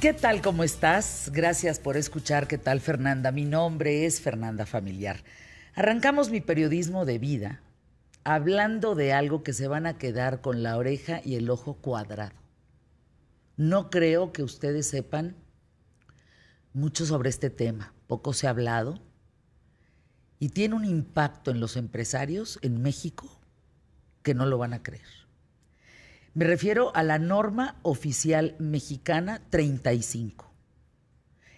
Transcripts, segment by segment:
¿Qué tal? ¿Cómo estás? Gracias por escuchar. ¿Qué tal, Fernanda? Mi nombre es Fernanda Familiar. Arrancamos mi periodismo de vida hablando de algo que se van a quedar con la oreja y el ojo cuadrado. No creo que ustedes sepan mucho sobre este tema. Poco se ha hablado y tiene un impacto en los empresarios en México que no lo van a creer. Me refiero a la norma oficial mexicana 35.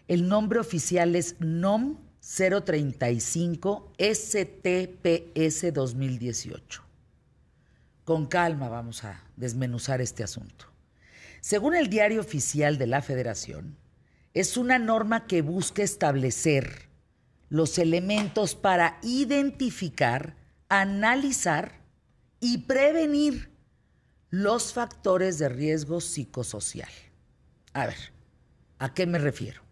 El nombre oficial es NOM 035 STPS 2018. Con calma vamos a desmenuzar este asunto. Según el diario oficial de la Federación, es una norma que busca establecer los elementos para identificar, analizar y prevenir los factores de riesgo psicosocial. A ver, ¿a qué me refiero?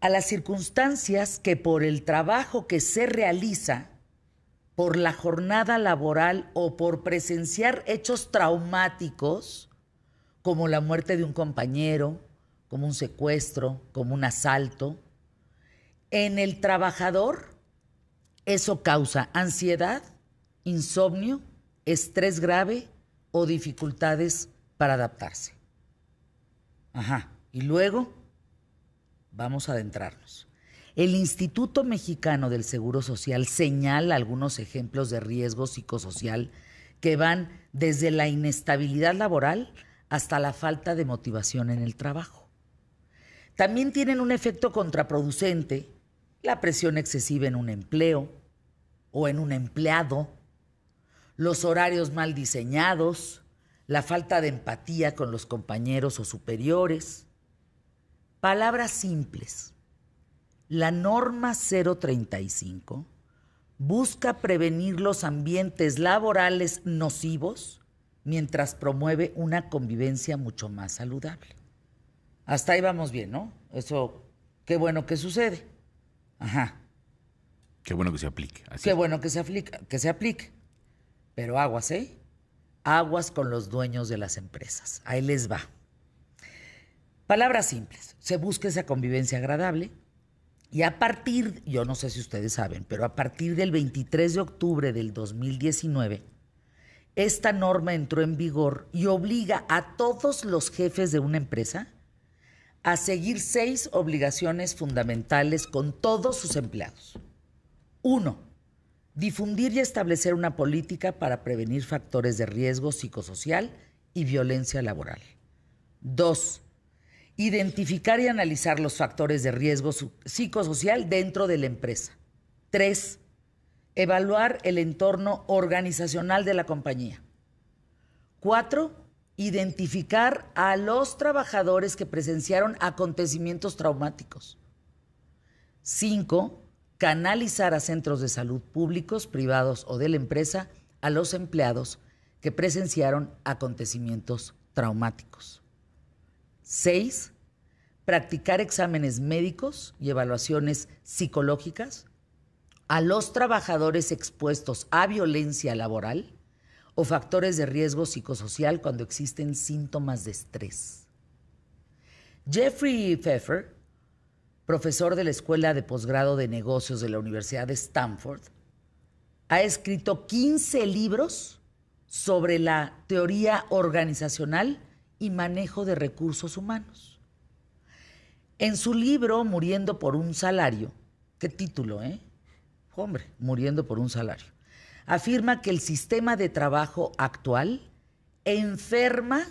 A las circunstancias que por el trabajo que se realiza, por la jornada laboral o por presenciar hechos traumáticos, como la muerte de un compañero, como un secuestro, como un asalto, en el trabajador eso causa ansiedad, insomnio, estrés grave, o dificultades para adaptarse. Ajá, y luego vamos a adentrarnos. El Instituto Mexicano del Seguro Social señala algunos ejemplos de riesgo psicosocial que van desde la inestabilidad laboral hasta la falta de motivación en el trabajo. También tienen un efecto contraproducente la presión excesiva en un empleo o en un empleado, los horarios mal diseñados, la falta de empatía con los compañeros o superiores. Palabras simples. La norma 035 busca prevenir los ambientes laborales nocivos mientras promueve una convivencia mucho más saludable. Hasta ahí vamos bien, ¿no? Eso, qué bueno que sucede. Ajá. Qué bueno que se aplique. Qué bueno que se aplique, que se aplique. Pero aguas, ¿eh? Aguas con los dueños de las empresas. Ahí les va. Palabras simples. Se busca esa convivencia agradable. Y a partir, yo no sé si ustedes saben, pero a partir del 23 de octubre del 2019, esta norma entró en vigor y obliga a todos los jefes de una empresa a seguir seis obligaciones fundamentales con todos sus empleados. Uno, difundir y establecer una política para prevenir factores de riesgo psicosocial y violencia laboral. Dos, identificar y analizar los factores de riesgo psicosocial dentro de la empresa. Tres, evaluar el entorno organizacional de la compañía. Cuatro, identificar a los trabajadores que presenciaron acontecimientos traumáticos. Cinco, canalizar a centros de salud públicos, privados o de la empresa a los empleados que presenciaron acontecimientos traumáticos. 6. Practicar exámenes médicos y evaluaciones psicológicas a los trabajadores expuestos a violencia laboral o factores de riesgo psicosocial cuando existen síntomas de estrés. Jeffrey Pfeffer profesor de la Escuela de Posgrado de Negocios de la Universidad de Stanford, ha escrito 15 libros sobre la teoría organizacional y manejo de recursos humanos. En su libro Muriendo por un salario, qué título, ¿eh? Hombre, muriendo por un salario. Afirma que el sistema de trabajo actual enferma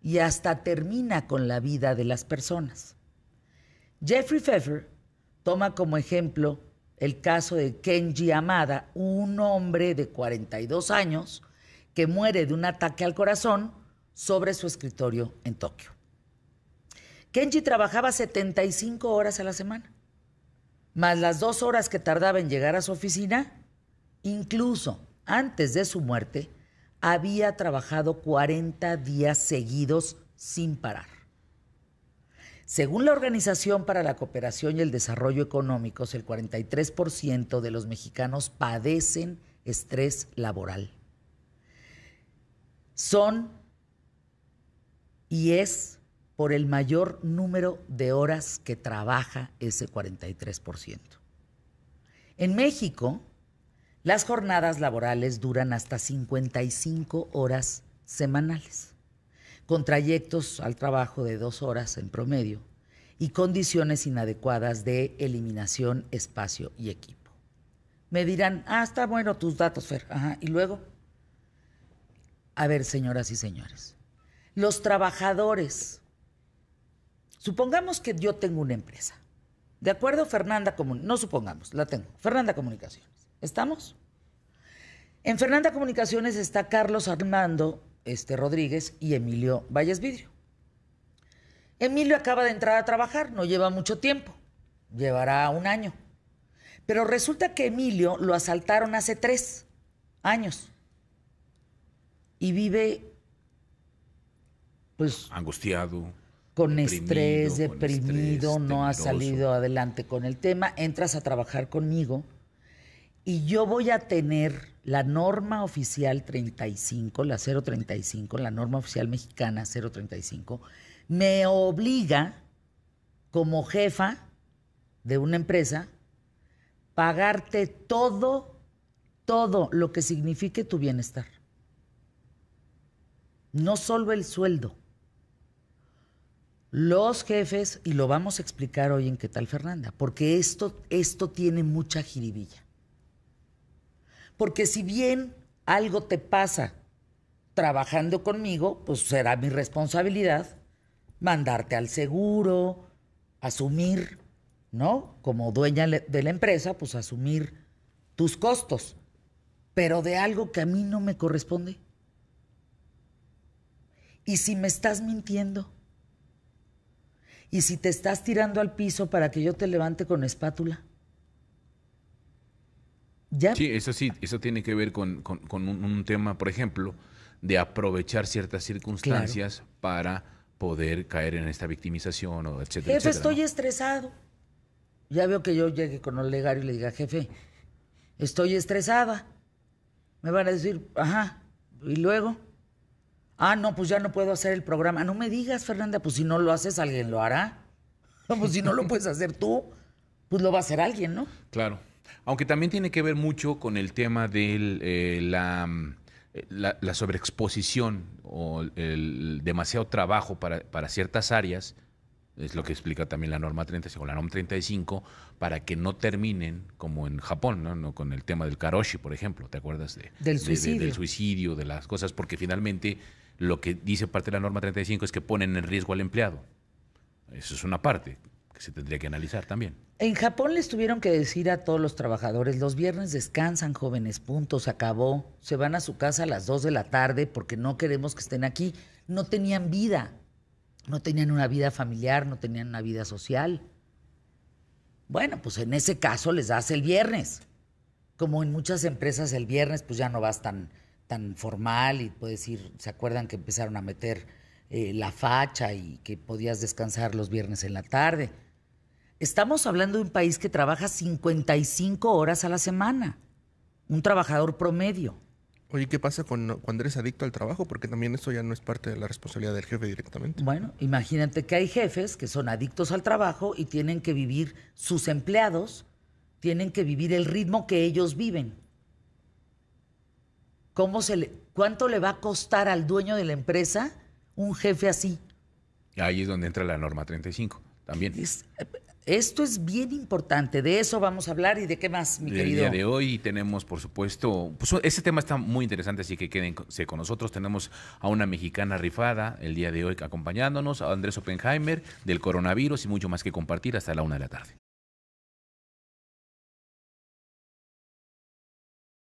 y hasta termina con la vida de las personas. Jeffrey Pfeffer toma como ejemplo el caso de Kenji Amada, un hombre de 42 años que muere de un ataque al corazón sobre su escritorio en Tokio. Kenji trabajaba 75 horas a la semana, más las dos horas que tardaba en llegar a su oficina, incluso antes de su muerte, había trabajado 40 días seguidos sin parar. Según la Organización para la Cooperación y el Desarrollo Económicos, el 43% de los mexicanos padecen estrés laboral. Son y es por el mayor número de horas que trabaja ese 43%. En México, las jornadas laborales duran hasta 55 horas semanales con trayectos al trabajo de dos horas en promedio y condiciones inadecuadas de eliminación, espacio y equipo. Me dirán, ah, está bueno tus datos, Fer. Y luego, a ver, señoras y señores, los trabajadores, supongamos que yo tengo una empresa, ¿de acuerdo? Fernanda Comunicaciones. no supongamos, la tengo, Fernanda Comunicaciones. ¿Estamos? En Fernanda Comunicaciones está Carlos Armando este, Rodríguez y Emilio Valles Vidrio. Emilio acaba de entrar a trabajar, no lleva mucho tiempo, llevará un año. Pero resulta que Emilio lo asaltaron hace tres años y vive, pues, angustiado. Con estrés, deprimido, no ha salido adelante con el tema, entras a trabajar conmigo y yo voy a tener la norma oficial 35, la 035, la norma oficial mexicana 035, me obliga como jefa de una empresa pagarte todo, todo lo que signifique tu bienestar. No solo el sueldo. Los jefes, y lo vamos a explicar hoy en qué tal Fernanda, porque esto, esto tiene mucha jiribilla. Porque si bien algo te pasa trabajando conmigo, pues será mi responsabilidad mandarte al seguro, asumir, ¿no? Como dueña de la empresa, pues asumir tus costos, pero de algo que a mí no me corresponde. ¿Y si me estás mintiendo? ¿Y si te estás tirando al piso para que yo te levante con espátula? Sí, eso sí, eso tiene que ver con, un, tema, por ejemplo, de aprovechar ciertas circunstancias para poder caer en esta victimización o etcétera. Jefe, estoy estresado. Ya veo que yo llegue con un legario y le diga, jefe, estoy estresada. Me van a decir, ajá, y luego. Ah, no, pues ya no puedo hacer el programa. No me digas, Fernanda, pues si no lo haces, alguien lo hará. Pues si no lo puedes hacer tú, pues lo va a hacer alguien, ¿no? Claro. Aunque también tiene que ver mucho con el tema de eh, mm, eh, la, sobreexposición o el demasiado trabajo para, ciertas áreas es lo que explica también la norma 35, la norma 35, para que no terminen como en Japón, ¿no? con el tema del karoshi, por ejemplo, ¿te acuerdas del, suicidio. del suicidio, de las cosas? Porque finalmente lo que dice parte de la norma 35 es que ponen en riesgo al empleado. Eso es una parte, que se tendría que analizar también. En Japón les tuvieron que decir a todos los trabajadores, los viernes descansan jóvenes, punto, se acabó, se van a su casa a las 2 de la tarde porque no queremos que estén aquí. No tenían vida, no tenían una vida familiar, no tenían una vida social. Bueno, pues en ese caso les das el viernes. Como en muchas empresas el viernes pues ya no vas tan, tan formal y puedes ir, ¿se acuerdan que empezaron a meter eh, la facha y que podías descansar los viernes en la tarde? Estamos hablando de un país que trabaja 55 horas a la semana, un trabajador promedio. Oye, ¿qué pasa con, cuando eres adicto al trabajo? Porque también eso ya no es parte de la responsabilidad del jefe directamente. Bueno, imagínate que hay jefes que son adictos al trabajo y tienen que vivir sus empleados, tienen que vivir el ritmo que ellos viven. ¿Cómo se le, ¿Cuánto le va a costar al dueño de la empresa un jefe así? Ahí es donde entra la norma 35 también. Eh, esto es bien importante, de eso vamos a hablar y de qué más, mi querido. El día de hoy tenemos, por supuesto, pues tema está muy interesante, así que quédense con nosotros. Tenemos a una mexicana rifada el día de hoy acompañándonos, a Andrés Oppenheimer del coronavirus y mucho más que compartir hasta la una de la tarde.